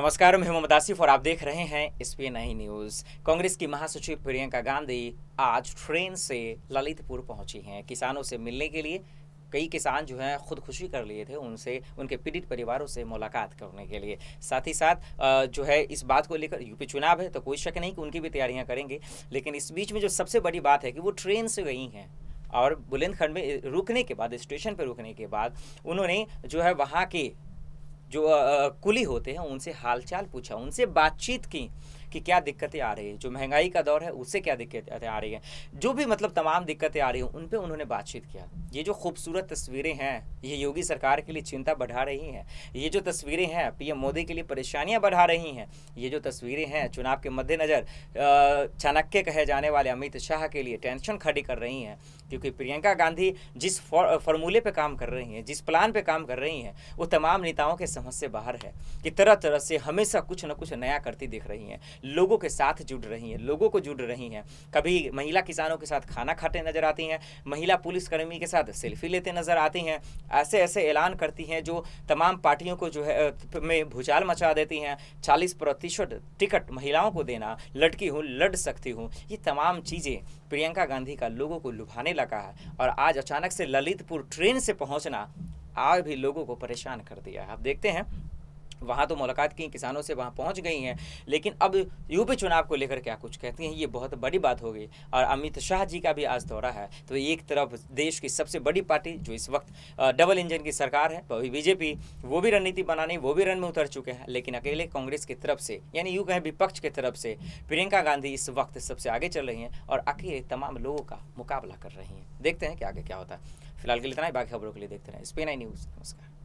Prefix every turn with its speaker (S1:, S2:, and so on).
S1: नमस्कार मैं मोहम्मद आसिफ और आप देख रहे हैं इस पे नई न्यूज कांग्रेस की महासचिव प्रियंका गांधी आज ट्रेन से ललितपुर पहुंची हैं किसानों से मिलने के लिए कई किसान जो हैं खुदकुशी कर लिए थे उनसे उनके पीड़ित परिवारों से मुलाकात करने के लिए साथ ही साथ जो है इस बात को लेकर यूपी चुनाव है तो कोई शक नहीं कि उनकी भी तैयारियां करेंगे लेकिन इस बीच में जो सबसे बड़ी बात है कि वो ट्रेन से गई हैं और बुलंदखंड में रुकने के बाद स्टेशन पर रुकने के बाद उन्होंने जो है वहाँ के जो कुली होते हैं उनसे हालचाल पूछा उनसे बातचीत की कि क्या दिक्कतें आ रही है जो महंगाई का दौर है उससे क्या दिक्कतें आ रही हैं जो भी मतलब तमाम दिक्कतें आ रही हैं उन पर उन्होंने बातचीत किया ये जो खूबसूरत तस्वीरें हैं ये योगी सरकार के लिए चिंता बढ़ा रही हैं ये जो तस्वीरें हैं पीएम मोदी के लिए परेशानियाँ बढ़ा रही हैं ये जो तस्वीरें हैं चुनाव के मद्देनज़र चाणक्य कहे जाने वाले अमित शाह के लिए टेंशन खड़ी कर रही हैं क्योंकि प्रियंका गांधी जिस फॉर्मूले पर काम कर रही हैं जिस प्लान पर काम कर रही हैं वो तमाम नेताओं के समझ से बाहर है कि तरह तरह से हमेशा कुछ ना कुछ नया करती दिख रही हैं लोगों के साथ जुड़ रही हैं लोगों को जुड़ रही हैं कभी महिला किसानों के साथ खाना खाते नजर आती हैं महिला पुलिसकर्मी के साथ सेल्फी लेते नजर आती हैं ऐसे ऐसे ऐलान करती हैं जो तमाम पार्टियों को जो है में भूचाल मचा देती हैं चालीस प्रतिशत टिकट महिलाओं को देना लड़की हूँ लड़ सकती हूँ ये तमाम चीज़ें प्रियंका गांधी का लोगों को लुभाने लगा है और आज अचानक से ललितपुर ट्रेन से पहुँचना आज भी लोगों को परेशान कर दिया है आप देखते हैं वहाँ तो मुलाकात की किसानों से वहाँ पहुँच गई हैं लेकिन अब यूपी चुनाव को लेकर क्या कुछ कहती हैं ये बहुत बड़ी बात हो गई और अमित शाह जी का भी आज दौरा है तो एक तरफ देश की सबसे बड़ी पार्टी जो इस वक्त डबल इंजन की सरकार है अभी बीजेपी वो भी रणनीति बनाने वो भी रन में उतर चुके हैं लेकिन अकेले कांग्रेस की तरफ से यानी यूँ कहें विपक्ष की तरफ से प्रियंका गांधी इस वक्त सबसे आगे चल रही हैं और अकेले तमाम लोगों का मुकाबला कर रही हैं देखते हैं कि आगे क्या होता है फिलहाल के लिए इतना ही बाकी खबरों के लिए देखते रहें स्पेन आई न्यूज़ नमस्कार